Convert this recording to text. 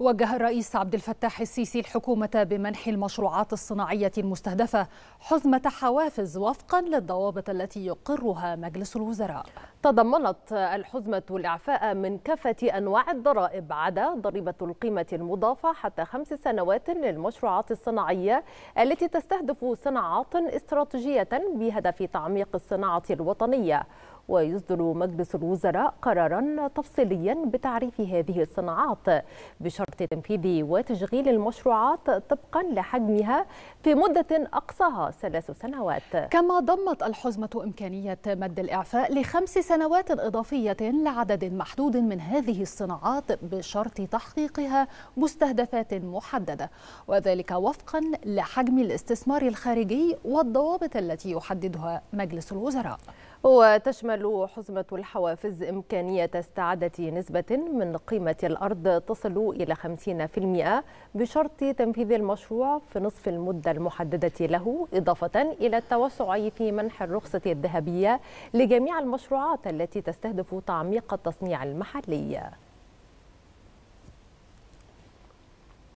وجه الرئيس عبد الفتاح السيسي الحكومة بمنح المشروعات الصناعية المستهدفة حزمة حوافز وفقا للضوابط التي يقرها مجلس الوزراء. تضمنت الحزمة الإعفاء من كافة أنواع الضرائب عدا ضريبة القيمة المضافة حتى خمس سنوات للمشروعات الصناعية التي تستهدف صناعات استراتيجية بهدف تعميق الصناعة الوطنية. ويصدر مجلس الوزراء قرارا تفصيليا بتعريف هذه الصناعات بشرط تنفيذ وتشغيل المشروعات طبقا لحجمها في مدة أقصاها ثلاث سنوات كما ضمت الحزمة إمكانية مد الإعفاء لخمس سنوات إضافية لعدد محدود من هذه الصناعات بشرط تحقيقها مستهدفات محددة وذلك وفقا لحجم الاستثمار الخارجي والضوابط التي يحددها مجلس الوزراء وتشمل تشمل حزمة الحوافز إمكانية استعادة نسبة من قيمة الأرض تصل إلى 50% بشرط تنفيذ المشروع في نصف المدة المحددة له إضافة إلى التوسع في منح الرخصة الذهبية لجميع المشروعات التي تستهدف تعميق التصنيع المحلي